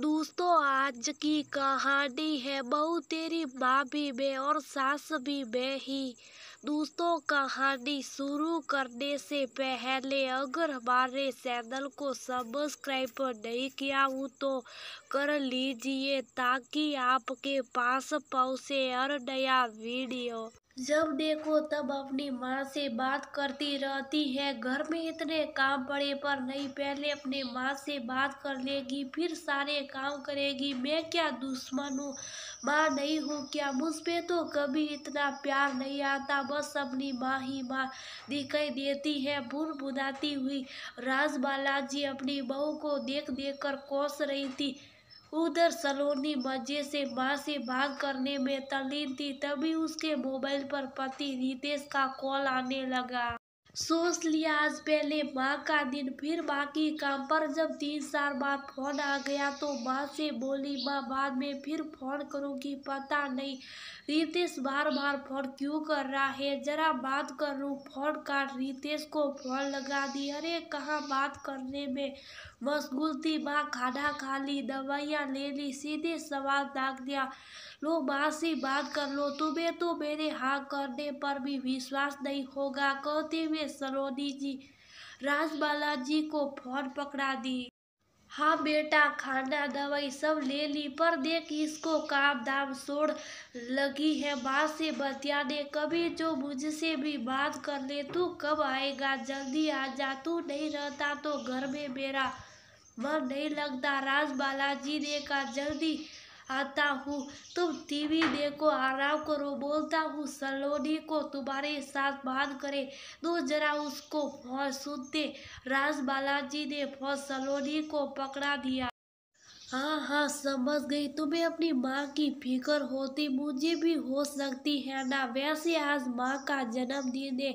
दोस्तों आज की कहानी है बहू तेरी माँ भी मैं और सास भी मैं ही दोस्तों कहानी शुरू करने से पहले अगर हमारे चैनल को सब्सक्राइब नहीं किया हो तो कर लीजिए ताकि आपके पास पहुँचे हर नया वीडियो जब देखो तब अपनी माँ से बात करती रहती है घर में इतने काम पड़े पर नहीं पहले अपनी माँ से बात कर लेगी फिर सारे काम करेगी मैं क्या दुश्मन हूँ माँ नहीं हूँ क्या मुझ पर तो कभी इतना प्यार नहीं आता बस अपनी माँ ही माँ दिखाई देती है बुदाती हुई राज बालाजी अपनी बहू को देख देख कर कोस रही थी उधर सलोनी मजे से माँ से बात करने में तलीन थी तभी उसके मोबाइल पर पति रितेश का कॉल आने लगा सोच लिया आज पहले माँ का दिन फिर माँ की काम पर जब तीन साल बाद फोन आ गया तो माँ से बोली माँ बाद में फिर फोन करूँगी पता नहीं रितेश बार बार फोन क्यों कर रहा है जरा बात कर लूँ फोन काट रितेश को फोन लगा दी अरे कहाँ बात करने में मशगूल थी माँ खाना खा ली दवाइयाँ ले ली सीधे सवाल दाग दिया लो माँ से बात कर लो तुम्हें तो मेरे हाँ करने पर भी विश्वास नहीं होगा कहते हुए सरोदी जी राजबाला जी को फोन पकड़ा दी हाँ बेटा खाना दवाई सब ले ली पर देख इसको काम दाम छोड़ लगी है बात से बतिया बतियाने कभी जो मुझसे भी बात कर ले तू कब आएगा जल्दी आ जा तू नहीं रहता तो घर में मेरा मन नहीं लगता राज बालाजी ने कहा जल्दी आता हूँ तुम टीवी देखो आराम करो बोलता हूँ सलोनी को तुम्हारे साथ बात करे दो तो जरा उसको फौज सुनते राज बालाजी ने फौज सलोनी को पकड़ा दिया हाँ हाँ समझ गई तुम्हें अपनी माँ की फिक्र होती मुझे भी हो सकती है ना वैसे आज माँ का जन्मदिन है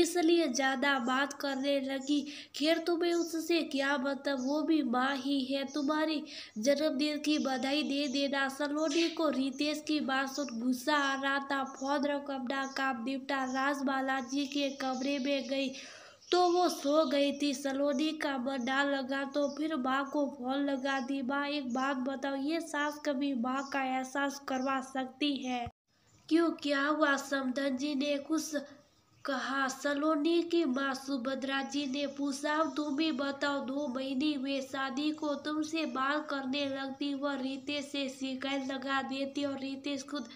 इसलिए ज़्यादा बात करने लगी खैर तुम्हें उससे क्या मतलब वो भी माँ ही है तुम्हारी जन्मदिन की बधाई दे देना सलोनी को रितेश की बात सुन गुस्सा आ रहा था फौद्र रकमना काम निपटा राजबाला जी के कमरे में गई तो वो सो गई थी सलोनी का मना लगा तो फिर माँ को फोन लगा दी माँ एक बात बताओ ये सास कभी माँ का एहसास करवा सकती है क्यों क्या हुआ समधन जी ने कुछ कहा सलोनी की माँ सुभद्रा जी ने पूछा तुम भी बताओ दो महीने में शादी को तुमसे बात करने लगती वह रितेश से शिकायत लगा देती और रितेश खुद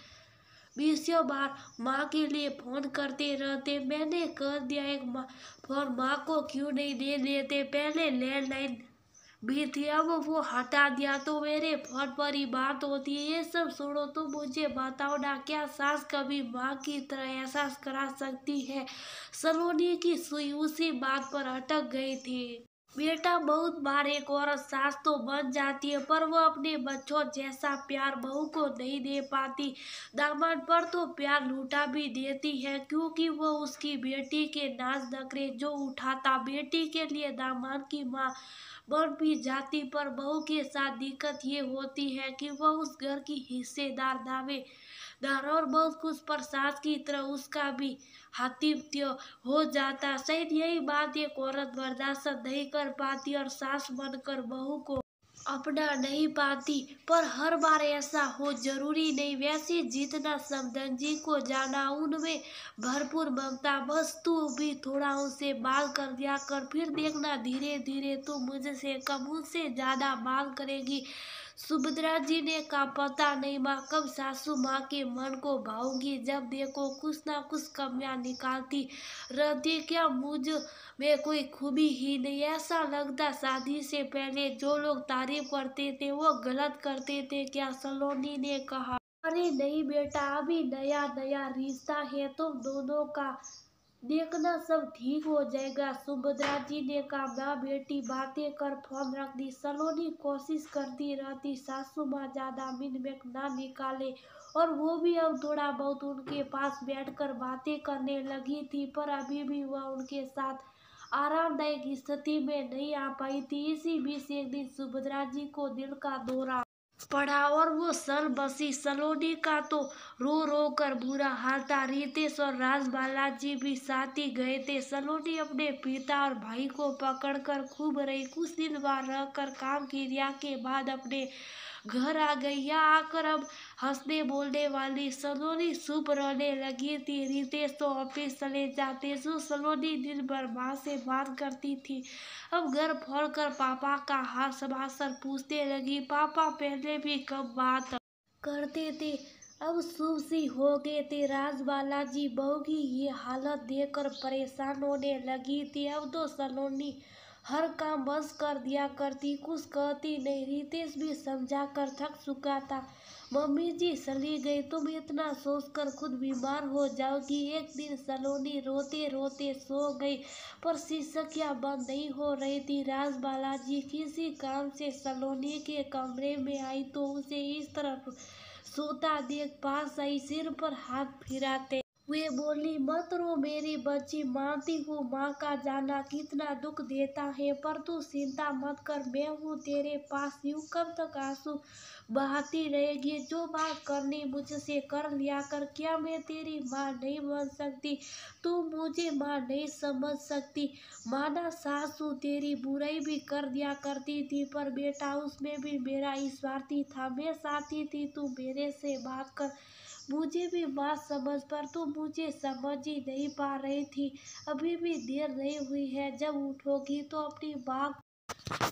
बीसों बार माँ के लिए फ़ोन करते रहते मैंने कर दिया एक माँ फ़ोन माँ को क्यों नहीं दे देते पहले लैंडलाइन भी थी अब वो हटा दिया तो मेरे फोन पर ही बात होती है ये सब सुनो तो मुझे बताओ ना क्या सास कभी माँ की तरह एहसास करा सकती है सलोनी की सुई उसी बात पर अटक गई थी बेटा बहुत बार एक औरत सास तो बन जाती है पर वो अपने बच्चों जैसा प्यार बहू को नहीं दे पाती दामन पर तो प्यार लूटा भी देती है क्योंकि वो उसकी बेटी के नाच नकरे जो उठाता बेटी के लिए दामन की माँ बन भी जाती पर बहू के साथ दिक्कत ये होती है कि वह उस घर की हिस्सेदार दावे दार और बहुत खुश पर सास की तरह उसका भी हातिम त्यो हो जाता शायद यही बात एक औरत बर्दाश्त नहीं कर पाती और सास बनकर बहू को अपना नहीं पाती पर हर बार ऐसा हो जरूरी नहीं वैसे जितना जीतना जी को जाना उनमें भरपूर ममता बस तू भी थोड़ा उसे बाल कर दिया कर फिर देखना धीरे धीरे तू मुझसे कम उनसे ज़्यादा बाल करेगी सुभद्रा जी ने कहा पता नहीं माँ कब सासू माँ के मन को भाऊंगी जब देखो कुछ ना कुछ कमियाँ निकालती रहती क्या मुझ में कोई खूबी ही नहीं ऐसा लगता शादी से पहले जो लोग तारीफ करते थे वो गलत करते थे क्या सलोनी ने कहा अरे नहीं बेटा अभी नया नया रिश्ता है तुम तो दोनों का देखना सब ठीक हो जाएगा सुभद्रा जी ने कहा माँ बेटी बातें कर फोन रख दी सलोनी कोशिश करती रहती सासू माँ ज़्यादा मिन में ना निकाले और वो भी अब थोड़ा बहुत उनके पास बैठकर बातें करने लगी थी पर अभी भी वह उनके साथ आरामदायक स्थिति में नहीं आ पाई थी इसी बीच एक दिन सुभद्रा जी को दिल का दौरा पड़ा और वो सल बसी सलोनी का तो रो रो कर बुरा हाल था रितेश और राजबाला जी भी साथ ही गए थे सलोनी अपने पिता और भाई को पकड़कर खूब रही कुछ दिन रह कर काम क्रिया के बाद अपने घर आ गई या आकर अब हंसने बोलने वाली सलोनी सुप रोने लगी थी रितेश तो ऑफिस चले जाते सो सलोनी दिन भर माँ से बात करती थी अब घर फोड़ कर पापा का हाथ सभासर पूछने लगी पापा पहले भी कब बात करते थे अब सुब सी हो गए थे राज बालाजी बहू की ये हालत देखकर परेशान होने लगी थी अब तो सलोनी हर काम बस कर दिया करती कुछ कहती नहीं रितेश भी समझा कर थक चुका था मम्मी जी चली गई तुम इतना सोच कर खुद बीमार हो जाओगी एक दिन सलोनी रोते रोते सो गई पर शीर्षकियाँ बंद नहीं हो रही थी राज बालाजी किसी काम से सलोनी के कमरे में आई तो उसे इस तरफ सोता देख पास आई सिर पर हाथ फिराते वे बोली मत रो मेरी बच्ची मानती हूँ माँ का जाना कितना दुख देता है पर तू चिंता मत कर मैं हूँ तेरे पास यूँ कब तक आंसू बहाती रहेगी जो बात करनी मुझसे कर लिया कर क्या मैं तेरी माँ नहीं बन सकती तू मुझे माँ नहीं समझ सकती माना सासू तेरी बुराई भी कर दिया करती थी पर बेटा उसमें भी मेरा ही स्वार्थी था मैं साथी थी तू मेरे से बात कर मुझे भी बात समझ पर तो मुझे समझ ही नहीं पा रही थी अभी भी देर नहीं हुई है जब उठोगी तो अपनी माँ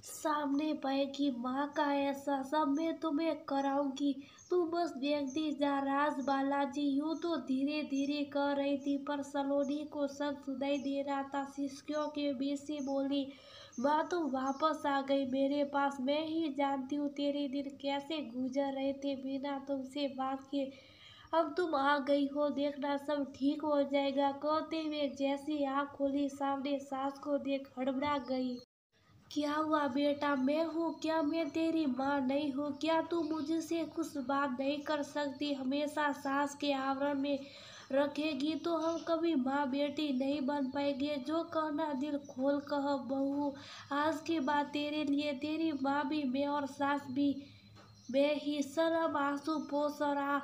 सामने पाएगी माँ का ऐसा सब मैं तुम्हें कराऊंगी तू बस देखती जा राज बालाजी यूँ तो धीरे धीरे कह रही थी पर सलोनी को सब सुनाई दे रहा था शिष्कियों के बीच से बोली माँ तुम वापस आ गई मेरे पास मैं ही जानती हूँ तेरे दिन कैसे गुजर रहे थे बिना तुमसे बात के अब तुम आ गई हो देखना सब ठीक हो जाएगा कहते हुए जैसी आँख खोली सामने सास को देख हड़बड़ा गई क्या हुआ बेटा मैं हूँ क्या मैं तेरी माँ नहीं हूँ क्या तू मुझसे कुछ बात नहीं कर सकती हमेशा सास के आवरण में रखेगी तो हम कभी माँ बेटी नहीं बन पाएंगे जो कहना दिल खोल कह बहू आज के बाद तेरे लिए तेरी माँ भी मैं और सास भी मैं ही अब आंसू पोसरा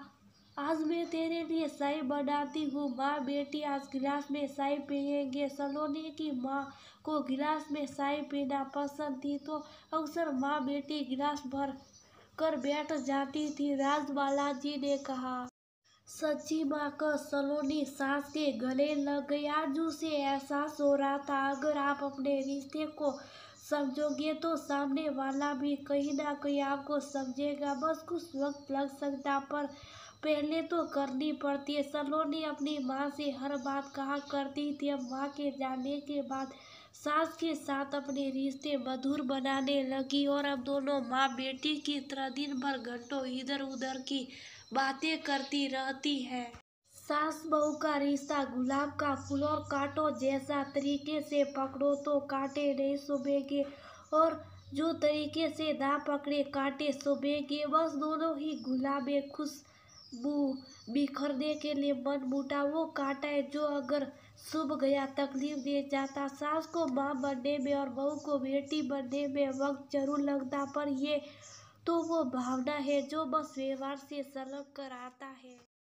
आज मैं तेरे लिए साई बनाती हूँ माँ बेटी आज गिलास में साई पियेंगे सलोनी की माँ को गिलास में साई पीना पसंद थी तो अक्सर माँ बेटी गिलास भर कर बैठ जाती थी राजबाला जी ने कहा सच्ची माँ का सलोनी सास के गले लग गया जू से एहसास हो रहा था अगर आप अपने रिश्ते को समझोगे तो सामने वाला भी कहीं ना कहीं आपको समझेगा बस कुछ वक्त लग सकता पर पहले तो करनी पड़ती है सलो ने अपनी माँ से हर बात कहा करती थी अब माँ के जाने के बाद सास के साथ अपने रिश्ते मधुर बनाने लगी और अब दोनों माँ बेटी की तरह दिन भर घंटों इधर उधर की बातें करती रहती हैं सास बहू का रिश्ता गुलाब का फूल और काटो जैसा तरीके से पकड़ो तो काटे नहीं के और जो तरीके से ना पकड़े सुबह के बस दोनों ही गुलाबे खुशबू बिखरने के लिए मन बूटा वो काटा है जो अगर सुब गया तकलीफ दे जाता सास को माँ बनने में और बहू को बेटी बनने में वक्त जरूर लगता पर ये तो वो भावना है जो बस व्यवहार से सलग कर आता है